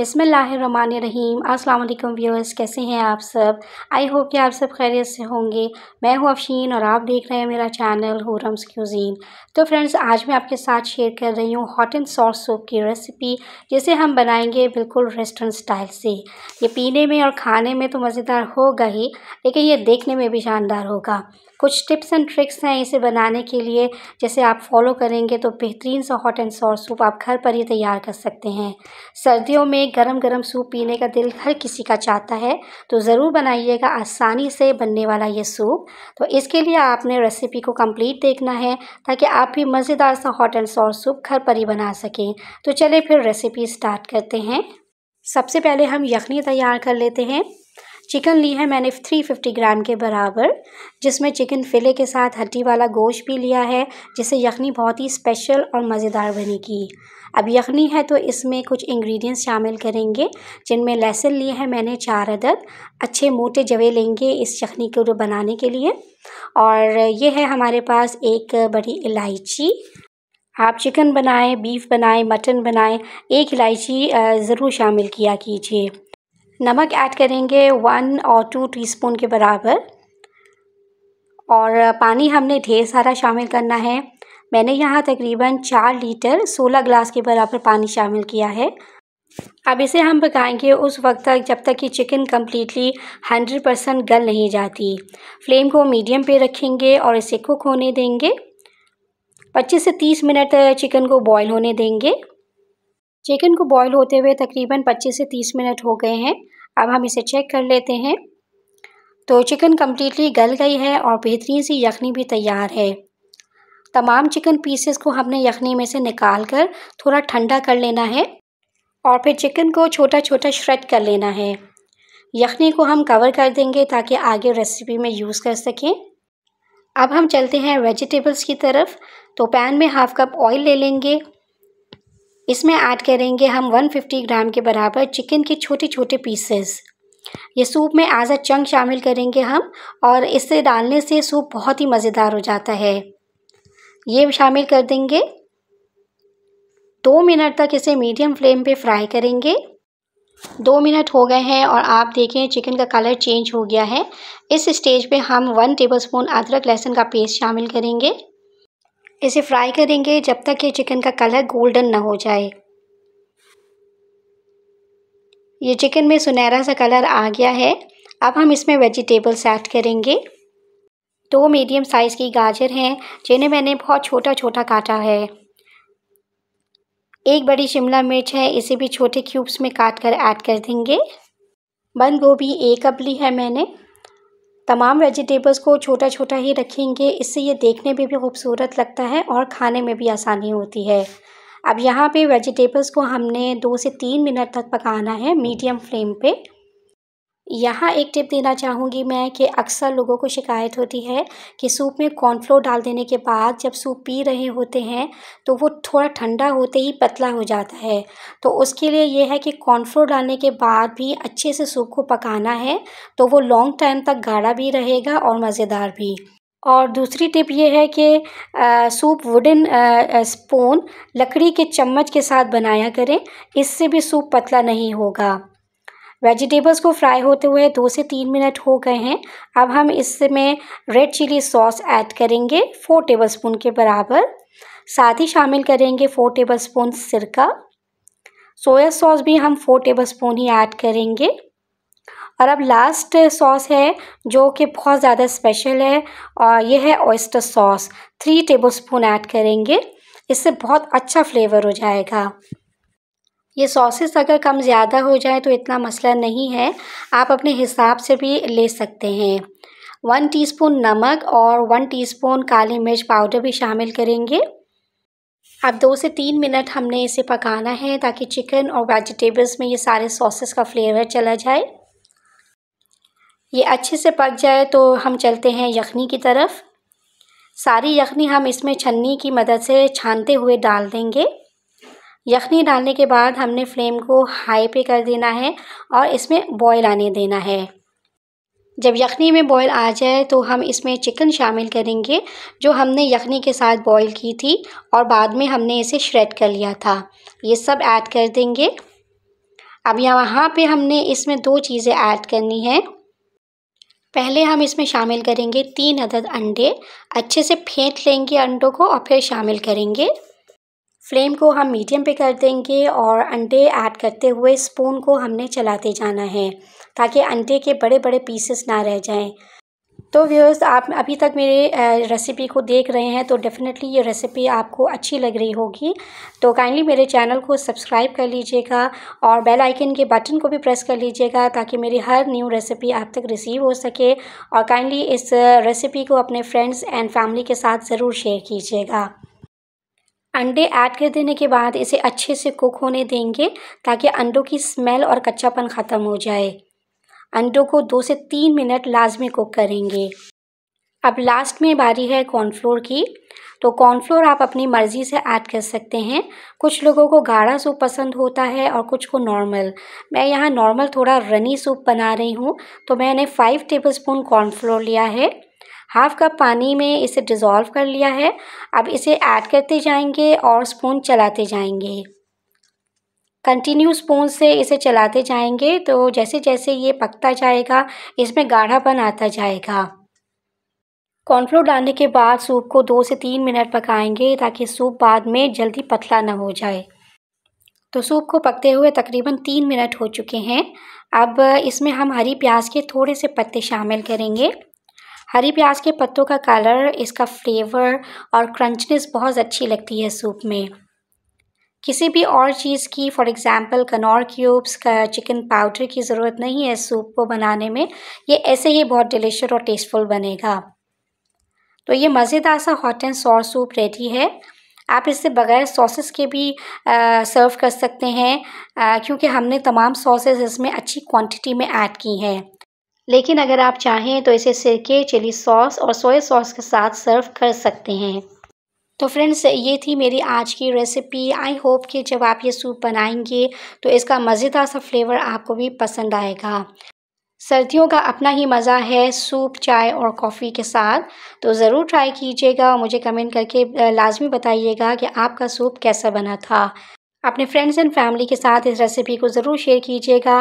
बिसमीम अस्सलाम वालेकुम व्यूअर्स कैसे हैं आप सब आई होप कि आप सब खैरियत से होंगे मैं हूं अफशीन और आप देख रहे हैं मेरा चैनल हुरम्स क्यूजीन तो फ्रेंड्स आज मैं आपके साथ शेयर कर रही हूं हॉट एंड सॉस सूप की रेसिपी जिसे हम बनाएंगे बिल्कुल रेस्टोरेंट स्टाइल से ये पीने में और खाने में तो मज़ेदार होगा ही लेकिन ये देखने में भी शानदार होगा कुछ टिप्स एंड ट्रिक्स हैं इसे बनाने के लिए जैसे आप फॉलो करेंगे तो बेहतरीन सा हॉट एंड सॉर सूप आप घर पर ही तैयार कर सकते हैं सर्दियों में गरम गरम सूप पीने का दिल हर किसी का चाहता है तो ज़रूर बनाइएगा आसानी से बनने वाला ये सूप तो इसके लिए आपने रेसिपी को कम्प्लीट देखना है ताकि आप भी मज़ेदार सा हॉट एंड सॉर सूप घर पर ही बना सकें तो चले फिर रेसिपी स्टार्ट करते हैं सबसे पहले हम यखनी तैयार कर लेते हैं चिकन ली है मैंने 350 ग्राम के बराबर जिसमें चिकन फिले के साथ हड्डी वाला गोश्त भी लिया है जिससे यखनी बहुत ही स्पेशल और मज़ेदार बनेगी अब यखनी है तो इसमें कुछ इंग्रेडिएंट्स शामिल करेंगे जिनमें लहसुन लिए हैं मैंने चार अदद अच्छे मोटे जवे लेंगे इस यखनी को बनाने के लिए और ये है हमारे पास एक बड़ी इलायची आप चिकन बनाएं बीफ बनाएं मटन बनाएं एक इलायची ज़रूर शामिल किया कीजिए नमक ऐड करेंगे वन और टू टीस्पून के बराबर और पानी हमने ढेर सारा शामिल करना है मैंने यहाँ तकरीबन चार लीटर सोलह ग्लास के बराबर पानी शामिल किया है अब इसे हम पकाएंगे उस वक्त तक जब तक कि चिकन कम्प्लीटली हंड्रेड परसेंट गल नहीं जाती फ्लेम को मीडियम पे रखेंगे और इसे कुक होने देंगे पच्चीस से तीस मिनट चिकन को बॉईल होने देंगे चिकन को बॉईल होते हुए तकरीबन पच्चीस से तीस मिनट हो गए हैं अब हम इसे चेक कर लेते हैं तो चिकन कम्प्लीटली गल गई है और बेहतरीन सी यखनी भी तैयार है तमाम चिकन पीसेस को हमने यखनी में से निकाल कर थोड़ा ठंडा कर लेना है और फिर चिकन को छोटा छोटा श्रेड कर लेना है यखनी को हम कवर कर देंगे ताकि आगे रेसिपी में यूज़ कर सकें अब हम चलते हैं वेजिटेबल्स की तरफ तो पैन में हाफ़ कप ऑयल ले लेंगे इसमें ऐड करेंगे हम 150 ग्राम के बराबर चिकन के छोटे छोटे पीसेस ये सूप में एज अ चंक शामिल करेंगे हम और इसे डालने से सूप बहुत ही मज़ेदार हो जाता है ये शामिल कर देंगे दो मिनट तक इसे मीडियम फ्लेम पे फ्राई करेंगे दो मिनट हो गए हैं और आप देखें चिकन का कलर चेंज हो गया है इस स्टेज पे हम वन टेबलस्पून अदरक लहसुन का पेस्ट शामिल करेंगे इसे फ्राई करेंगे जब तक ये चिकन का कलर गोल्डन ना हो जाए ये चिकन में सुनहरा सा कलर आ गया है अब हम इसमें वेजिटेबल्स ऐड करेंगे दो मीडियम साइज़ की गाजर हैं जिन्हें मैंने बहुत छोटा छोटा काटा है एक बड़ी शिमला मिर्च है इसे भी छोटे क्यूब्स में काट कर ऐड कर देंगे बंद गोभी एक अबली है मैंने तमाम वेजिटेबल्स को छोटा छोटा ही रखेंगे इससे ये देखने में भी खूबसूरत लगता है और खाने में भी आसानी होती है अब यहाँ पे वेजिटेबल्स को हमने दो से तीन मिनट तक पकाना है मीडियम फ्लेम पे यहाँ एक टिप देना चाहूँगी मैं कि अक्सर लोगों को शिकायत होती है कि सूप में कॉर्नफ्लोर डाल देने के बाद जब सूप पी रहे होते हैं तो वो थोड़ा ठंडा होते ही पतला हो जाता है तो उसके लिए ये है कि कॉर्नफ्लोर डालने के बाद भी अच्छे से सूप को पकाना है तो वो लॉन्ग टाइम तक गाढ़ा भी रहेगा और मज़ेदार भी और दूसरी टिप ये है कि आ, सूप वुडन स्पून लकड़ी के चम्मच के साथ बनाया करें इससे भी सूप पतला नहीं होगा वेजिटेबल्स को फ्राई होते हुए दो से तीन मिनट हो गए हैं अब हम इसमें रेड चिली सॉस ऐड करेंगे फोर टेबलस्पून के बराबर साथ ही शामिल करेंगे फोर टेबलस्पून सिरका सोया सॉस भी हम फोर टेबलस्पून ही ऐड करेंगे और अब लास्ट सॉस है जो कि बहुत ज़्यादा स्पेशल है और ये है oyster sauce three tablespoon add करेंगे इससे बहुत अच्छा फ्लेवर हो जाएगा ये सॉसेस अगर कम ज़्यादा हो जाए तो इतना मसला नहीं है आप अपने हिसाब से भी ले सकते हैं वन टीस्पून नमक और वन टीस्पून काली मिर्च पाउडर भी शामिल करेंगे अब दो से तीन मिनट हमने इसे पकाना है ताकि चिकन और वेजिटेबल्स में ये सारे सॉसेस का फ्लेवर चला जाए ये अच्छे से पक जाए तो हम चलते हैं यखनी की तरफ सारी यखनी हम इसमें छन्नी की मदद से छानते हुए डाल देंगे यखनी डालने के बाद हमने फ्लेम को हाई पे कर देना है और इसमें बॉयल आने देना है जब यखनी में बॉयल आ जाए तो हम इसमें चिकन शामिल करेंगे जो हमने यखनी के साथ बॉयल की थी और बाद में हमने इसे श्रेड कर लिया था ये सब ऐड कर देंगे अब यहाँ पे हमने इसमें दो चीज़ें ऐड करनी है पहले हम इसमें शामिल करेंगे तीन अदद अंडे अच्छे से फेंट लेंगे अंडों को और फिर शामिल करेंगे फ्लेम को हम मीडियम पे कर देंगे और अंडे ऐड करते हुए स्पून को हमने चलाते जाना है ताकि अंडे के बड़े बड़े पीसेस ना रह जाएं तो व्यूअर्स आप अभी तक मेरे रेसिपी को देख रहे हैं तो डेफ़िनेटली ये रेसिपी आपको अच्छी लग रही होगी तो काइंडली मेरे चैनल को सब्सक्राइब कर लीजिएगा और बेल आइकन के बटन को भी प्रेस कर लीजिएगा ताकि मेरी हर न्यू रेसिपी आप तक रिसीव हो सके और काइंडली इस रेसिपी को अपने फ्रेंड्स एंड फैमिली के साथ ज़रूर शेयर कीजिएगा अंडे ऐड कर देने के बाद इसे अच्छे से कुक होने देंगे ताकि अंडों की स्मेल और कच्चापन ख़त्म हो जाए अंडों को दो से तीन मिनट लाजमी कुक करेंगे अब लास्ट में बारी है कॉर्नफ्लोर की तो कॉर्नफ्लोर आप अपनी मर्ज़ी से ऐड कर सकते हैं कुछ लोगों को गाढ़ा सूप पसंद होता है और कुछ को नॉर्मल मैं यहाँ नॉर्मल थोड़ा रनी सूप बना रही हूँ तो मैंने फ़ाइव टेबल स्पून कॉर्नफ्लोर लिया है हाफ़ कप पानी में इसे डिज़ोल्व कर लिया है अब इसे ऐड करते जाएंगे और स्पून चलाते जाएंगे कंटिन्यू स्पून से इसे चलाते जाएंगे तो जैसे जैसे ये पकता जाएगा इसमें गाढ़ापन आता जाएगा कॉर्नफ्लोर डालने के बाद सूप को दो से तीन मिनट पकाएंगे ताकि सूप बाद में जल्दी पतला ना हो जाए तो सूप को पकते हुए तकरीबन तीन मिनट हो चुके हैं अब इसमें हम हरी प्याज के थोड़े से पत्ते शामिल करेंगे हरी प्याज के पत्तों का कलर इसका फ्लेवर और क्रंचनेस बहुत अच्छी लगती है सूप में किसी भी और चीज़ की फॉर एग्ज़ाम्पल कनौर क्यूब्स का चिकन पाउडर की ज़रूरत नहीं है सूप को बनाने में ये ऐसे ही बहुत डिलीशियस और टेस्टफुल बनेगा तो ये मज़ेदार सा hot and sour soup ready है आप इससे बगैर सॉसेस के भी आ, सर्व कर सकते हैं क्योंकि हमने तमाम सॉसेस इसमें अच्छी क्वांटिटी में ऐड की हैं लेकिन अगर आप चाहें तो इसे सिरके चिली सॉस और सोया सॉस के साथ सर्व कर सकते हैं तो फ्रेंड्स ये थी मेरी आज की रेसिपी आई होप कि जब आप ये सूप बनाएंगे तो इसका मज़ेदार सा फ्लेवर आपको भी पसंद आएगा सर्दियों का अपना ही मज़ा है सूप चाय और कॉफ़ी के साथ तो ज़रूर ट्राई कीजिएगा और मुझे कमेंट करके लाजमी बताइएगा कि आपका सूप कैसा बना था अपने फ्रेंड्स एंड फैमिली के साथ इस रेसिपी को ज़रूर शेयर कीजिएगा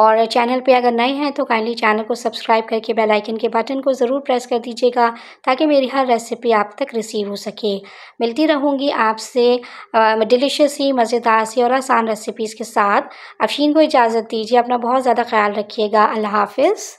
और चैनल पे अगर नए हैं तो काइंडली चैनल को सब्सक्राइब करके बेल आइकन के बटन को ज़रूर प्रेस कर दीजिएगा ताकि मेरी हर रेसिपी आप तक रिसीव हो सके मिलती रहूँगी आपसे डिलीशियस ही मज़ेदार सी और आसान रेसिपीज़ के साथ अफशीन को इजाज़त दीजिए अपना बहुत ज़्यादा ख्याल रखिएगा अल्लाह हाफिज़